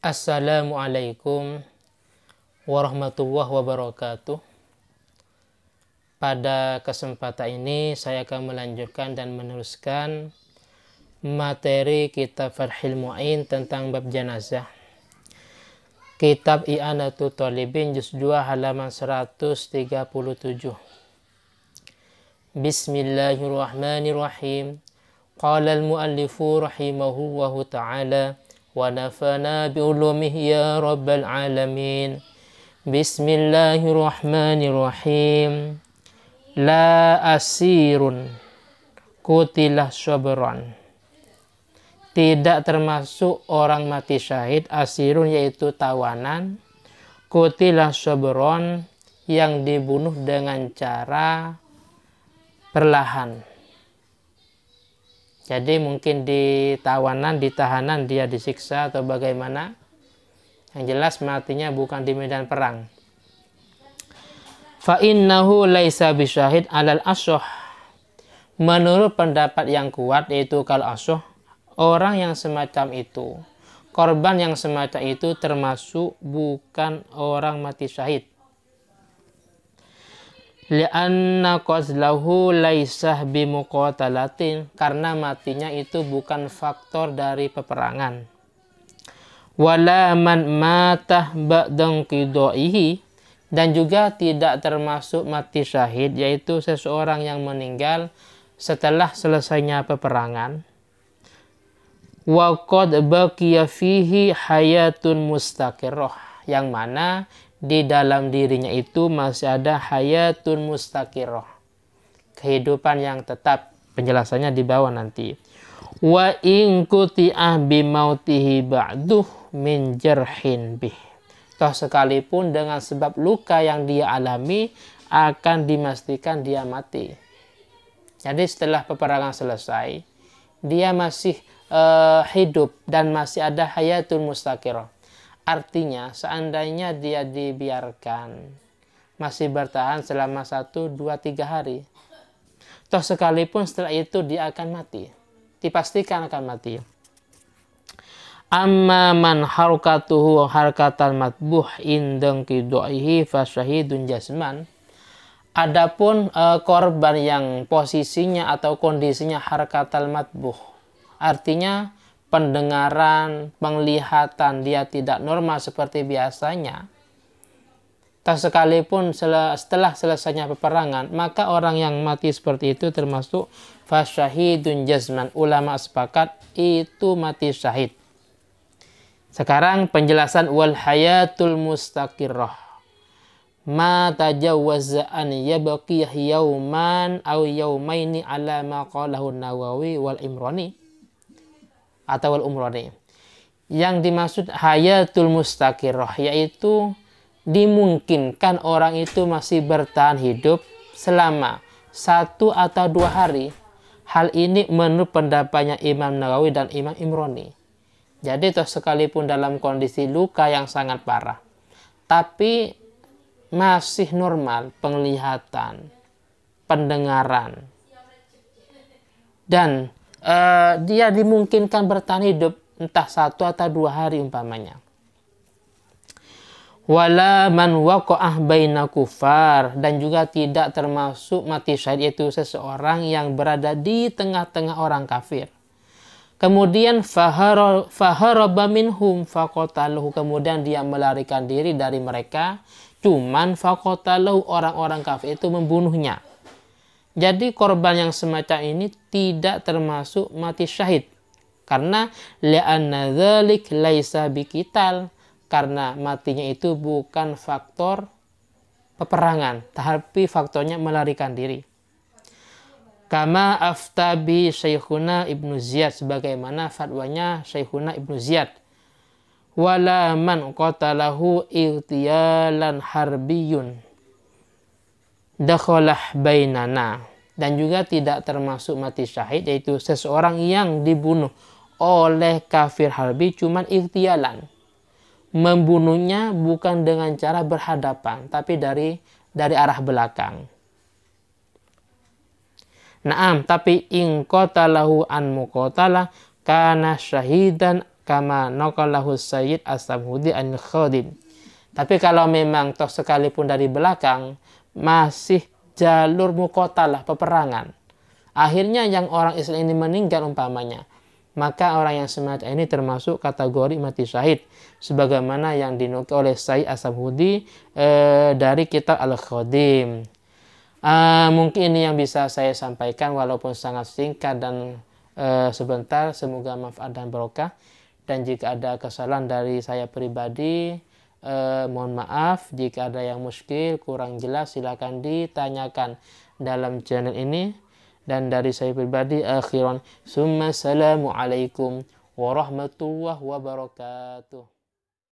Assalamualaikum warahmatullahi wabarakatuh. Pada kesempatan ini saya akan melanjutkan dan meneruskan materi kitab Farhil Mu'in tentang bab jenazah. Kitab I'anatu Talibin Juz 2 halaman 137. Bismillahirrahmanirrahim. Qala al-muallifu rahimahu wa ta'ala. ونفنا بعلومه يا رب العالمين بسم الله الرحمن الرحيم لا أسير kutilah syobron tidak termasuk orang mati syahid asirun yaitu tawanan kutilah syobron yang dibunuh dengan cara perlahan jadi mungkin di tawanan, di tahanan dia disiksa atau bagaimana. Yang jelas matinya bukan di medan perang. innahu laisa bisyahid alal asyuh. Menurut pendapat yang kuat yaitu kalau asyuh, orang yang semacam itu, korban yang semacam itu termasuk bukan orang mati syahid li'anna qazlahu laisah bimuqatalatin karena matinya itu bukan faktor dari peperangan wala man matah ba'dang qidaihi dan juga tidak termasuk mati syahid yaitu seseorang yang meninggal setelah selesainya peperangan wa qad baqiya fihi hayatun mustaqirrah yang mana di dalam dirinya itu masih ada hayatun mustaqiroh Kehidupan yang tetap. Penjelasannya di bawah nanti. Wa in kuti'ah bimautihi ba'duh min jerhin bih. Toh sekalipun dengan sebab luka yang dia alami akan dimastikan dia mati. Jadi setelah peperangan selesai, dia masih uh, hidup dan masih ada hayatul mustaqiroh Artinya, seandainya dia dibiarkan, masih bertahan selama 1, 2, 3 hari. Toh sekalipun setelah itu dia akan mati. Dipastikan akan mati. Amma man harkatuhu harkatan matbuh indeng kidoihi fasyahidun jasman. Adapun uh, korban yang posisinya atau kondisinya harkatal matbuh. Artinya pendengaran, penglihatan dia tidak normal seperti biasanya, tak sekalipun setelah selesainya peperangan, maka orang yang mati seperti itu termasuk fasyahidun jazman. Ulama sepakat itu mati syahid. Sekarang penjelasan wal hayatul mustaqirrah. Ma tajawwaza an yabqiya yauman aw yaumaini ala ma qalahu Nawawi wal Imrani atau wal umrani. Yang dimaksud hayatul mustaqirah yaitu dimungkinkan orang itu masih bertahan hidup selama satu atau dua hari. Hal ini menurut pendapatnya Imam Nawawi dan Imam Imroni. Jadi toh sekalipun dalam kondisi luka yang sangat parah, tapi masih normal penglihatan, pendengaran, dan Eh, dia dimungkinkan bertahan hidup entah satu atau dua hari umpamanya. Wala man waqa'ah baina kufar dan juga tidak termasuk mati syahid yaitu seseorang yang berada di tengah-tengah orang kafir. Kemudian faharaba minhum Kemudian dia melarikan diri dari mereka. Cuman faqataluhu orang-orang kafir itu membunuhnya. Jadi korban yang semacam ini tidak termasuk mati syahid. Karena li'anna dzalik laisa bikital. Karena matinya itu bukan faktor peperangan, tapi faktornya melarikan diri. Kama aftabi Syekhuna Ibnu Ziyad sebagaimana fatwanya Syekhuna Ibnu Ziyad. Wala man qatalahu irtiyalan harbiyun dakhalah bainana dan juga tidak termasuk mati syahid yaitu seseorang yang dibunuh oleh kafir harbi cuman ikhtialan membunuhnya bukan dengan cara berhadapan tapi dari dari arah belakang Naam tapi in qatalahu an muqatalah kana syahidan kama naqalahu sayyid as-samhudi an khadim tapi kalau memang toh sekalipun dari belakang masih jalur mukotalah peperangan. Akhirnya yang orang Islam ini meninggal umpamanya, maka orang yang semacam ini termasuk kategori mati syahid sebagaimana yang dinukil oleh Sayyid Asabudi eh, dari kitab Al-Khadim. Eh, mungkin ini yang bisa saya sampaikan walaupun sangat singkat dan eh, sebentar semoga manfaat dan berkah dan jika ada kesalahan dari saya pribadi eh, mohon maaf jika ada yang muskil, kurang jelas silakan ditanyakan dalam channel ini dan dari saya pribadi akhiran summa salamu warahmatullahi wabarakatuh